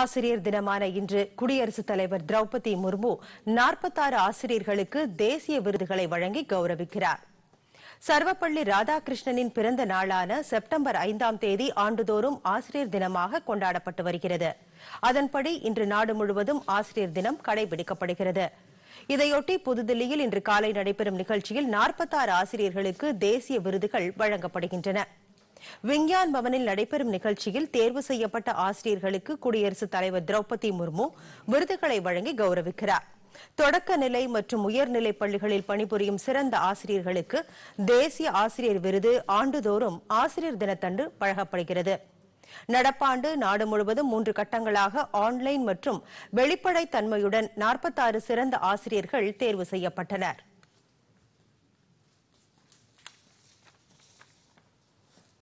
ஆசிரியர் தினமான இன்று குடியரசுத் தலைவர் திரௌபதி முர்மு நாற்பத்தாறு ஆசிரியர்களுக்கு தேசிய விருதுகளை வழங்கி கௌரவிக்கிறார் சர்வப்பள்ளி ராதாகிருஷ்ணனின் பிறந்த நாளான செப்டம்பர் ஐந்தாம் தேதி ஆண்டுதோறும் ஆசிரியர் தினமாக கொண்டாடப்பட்டு வருகிறது அதன்படி இன்று நாடு முழுவதும் ஆசிரியர் தினம் கடைபிடிக்கப்படுகிறது இதையொட்டி புதுதில்லியில் இன்று காலை நடைபெறும் நிகழ்ச்சியில் நாற்பத்தாறு ஆசிரியர்களுக்கு தேசிய விருதுகள் வழங்கப்படுகின்றன விஞ்ஞான் பவனில் நடைபெறும் நிகழ்ச்சியில் தேர்வு செய்யப்பட்ட ஆசிரியர்களுக்கு குடியரசுத் தலைவர் திரௌபதி முர்மு விருதுகளை வழங்கி கௌரவிக்கிறார் தொடக்க நிலை மற்றும் உயர்நிலை பள்ளிகளில் பணிபுரியும் சிறந்த ஆசிரியர்களுக்கு தேசிய ஆசிரியர் விருது ஆண்டுதோறும் ஆசிரியர் தினத்தன்று வழங்கப்படுகிறது நடப்பாண்டு நாடு முழுவதும் மூன்று கட்டங்களாக ஆன்லைன் மற்றும் தன்மையுடன் நாற்பத்தாறு சிறந்த ஆசிரியர்கள் தேர்வு செய்யப்பட்டனா்